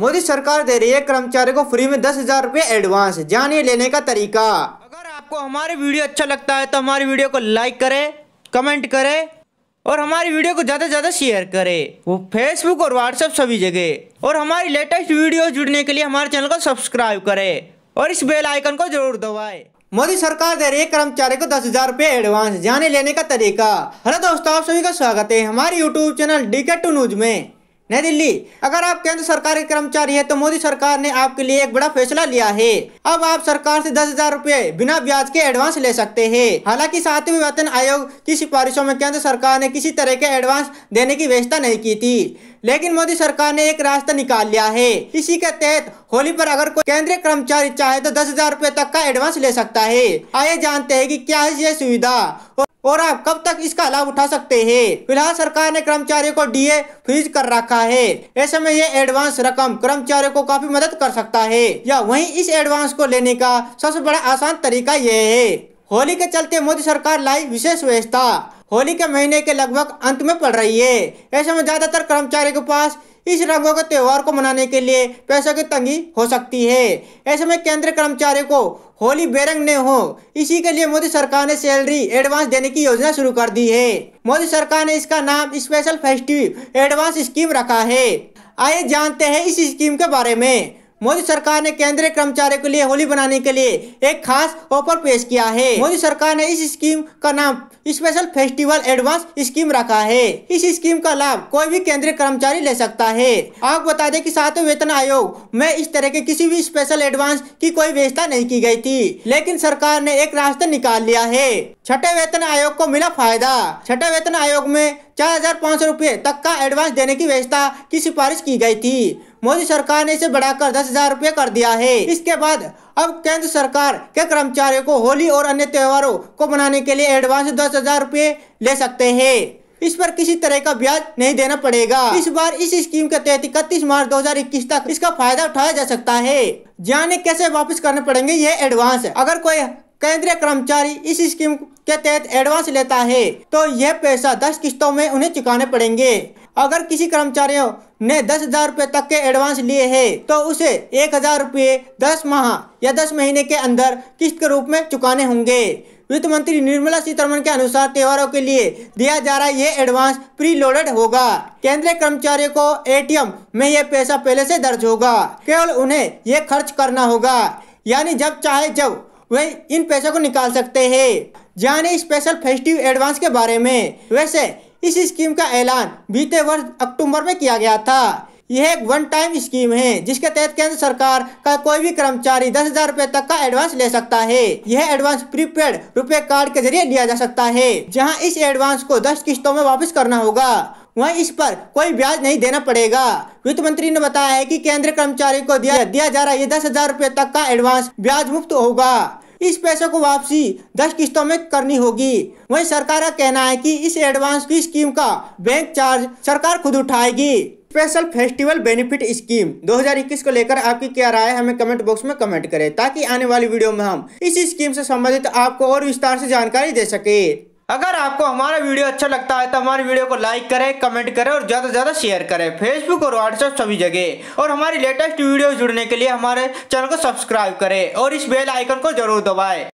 मोदी सरकार दे रही है कर्मचारी को फ्री में दस हजार रूपए एडवांस जानिए लेने का तरीका अगर आपको हमारी वीडियो अच्छा लगता है तो हमारी वीडियो को लाइक करे कमेंट करे और हमारी वीडियो को ज़्यादा से ज़्यादा शेयर करे वो फेसबुक और व्हाट्सएप सभी जगह और हमारी लेटेस्ट वीडियो जुड़ने के लिए हमारे चैनल को सब्सक्राइब करे और इस बेल आइकन को जरूर दबाए मोदी सरकार दे रही है कर्मचारी को दस हजार रूपए एडवांस जाने लेने का तरीका हेलो दोस्तों आप सभी का स्वागत है हमारे YouTube channel D K two news में नई दिल्ली अगर आप केंद्र सरकार के कर्मचारी हैं तो मोदी सरकार ने आपके लिए एक बड़ा फैसला लिया है अब आप सरकार से दस हजार रूपए बिना ब्याज के एडवांस ले सकते हैं हालांकि सातवें वेतन आयोग की सिफारिशों में केंद्र सरकार ने किसी तरह के एडवांस देने की व्यवस्था नहीं की थी लेकिन मोदी सरकार ने एक रास्ता निकाल लिया है इसी के तहत होली पर अगर कोई केंद्रीय कर्मचारी चाहे तो दस हजार रूपए तक का एडवांस ले सकता है आइए जानते है की क्या है यह सुविधा और आप कब तक इसका लाभ उठा सकते हैं फिलहाल सरकार ने कर्मचारियों को डीए फ्रीज कर रखा है ऐसे में ये एडवांस रकम कर्मचारियों को काफी मदद कर सकता है या वहीं इस एडवांस को लेने का सबसे बड़ा आसान तरीका यह है होली के चलते मोदी सरकार लाई विशेष व्यवस्था होली के महीने के लगभग अंत में पड़ रही है ऐसे में ज्यादातर कर्मचारियों के पास इस रंगों के त्योहार को मनाने के लिए पैसों की तंगी हो सकती है ऐसे में केंद्र कर्मचारियों को होली बेरंग न हो इसी के लिए मोदी सरकार ने सैलरी एडवांस देने की योजना शुरू कर दी है मोदी सरकार ने इसका नाम स्पेशल फेस्टिव एडवांस स्कीम रखा है आइए जानते हैं इस स्कीम के बारे में मोदी सरकार ने केंद्रीय कर्मचारियों के लिए होली बनाने के लिए एक खास ऑफर पेश किया है मोदी सरकार ने इस स्कीम का नाम स्पेशल फेस्टिवल एडवांस स्कीम रखा है इस स्कीम का लाभ कोई भी केंद्रीय कर्मचारी ले सकता है आप बता दें कि सातवें वेतन आयोग में इस तरह के किसी भी स्पेशल एडवांस की कोई व्यवस्था नहीं की गई थी लेकिन सरकार ने एक रास्ता निकाल लिया है छठे वेतन आयोग को मिला फायदा छठे वेतन आयोग में चार हजार पाँच सौ रूपए तक का एडवांस देने की व्यवस्था की सिफारिश की गई थी मोदी सरकार ने इसे बढ़ाकर दस हजार रूपए कर दिया है इसके बाद अब केंद्र सरकार के कर्मचारियों को होली और अन्य त्योहारों को मनाने के लिए एडवांस दस हजार रूपए ले सकते हैं इस पर किसी तरह का ब्याज नहीं देना पड़ेगा इस बार इस स्कीम के तहत इकतीस मार्च 2021 तक इसका फायदा उठाया जा सकता है जाने कैसे वापस करने पड़ेंगे ये एडवांस अगर कोई केंद्रीय कर्मचारी इस स्कीम के तहत एडवांस लेता है तो यह पैसा दस किस्तों में उन्हें चुकाने पड़ेंगे अगर किसी कर्मचारियों ने दस हजार रूपए तक के एडवांस लिए हैं तो उसे एक हजार रूपए दस माह या दस महीने के अंदर किस्त के रूप में चुकाने होंगे वित्त मंत्री निर्मला सीतारमण के अनुसार त्योहारों के लिए दिया जा रहा ये एडवांस प्री लोडेड होगा केंद्रीय कर्मचारियों को एटीएम में यह पैसा पहले से दर्ज होगा केवल उन्हें ये खर्च करना होगा यानी जब चाहे जब वे इन पैसों को निकाल सकते हैं जाने स्पेशल फेस्टिव एडवांस के बारे में वैसे इस स्कीम का ऐलान बीते वर्ष अक्टूबर में किया गया था यह एक वन टाइम स्कीम है जिसके तहत केंद्र सरकार का कोई भी कर्मचारी दस हजार रूपए तक का एडवांस ले सकता है यह एडवांस प्रीपेड रुपए कार्ड के जरिए लिया जा सकता है जहां इस एडवांस को दस किस्तों में वापस करना होगा वहीं इस पर कोई ब्याज नहीं देना पड़ेगा वित्त मंत्री ने बताया है कि केंद्र कर्मचारी को दिया दिया जा रहा है दस हजार रूपए तक का एडवांस ब्याज मुक्त होगा इस पैसे को वापसी दस किस्तों में करनी होगी वहीं सरकार का कहना है कि इस एडवांस की स्कीम का बैंक चार्ज सरकार खुद उठाएगी स्पेशल फेस्टिवल बेनिफिट स्कीम 2021 को लेकर आपकी क्या राय हमें कमेंट बॉक्स में कमेंट करें ताकि आने वाली वीडियो में हम इस स्कीम से संबंधित आपको और विस्तार से जानकारी दे सके अगर आपको हमारा वीडियो अच्छा लगता है तो हमारे वीडियो को लाइक करें कमेंट करें और ज़्यादा से ज़्यादा शेयर करें फेसबुक और व्हाट्सएप सभी जगह और हमारी लेटेस्ट वीडियो जुड़ने के लिए हमारे चैनल को सब्सक्राइब करें और इस बेल आइकन को जरूर दबाएं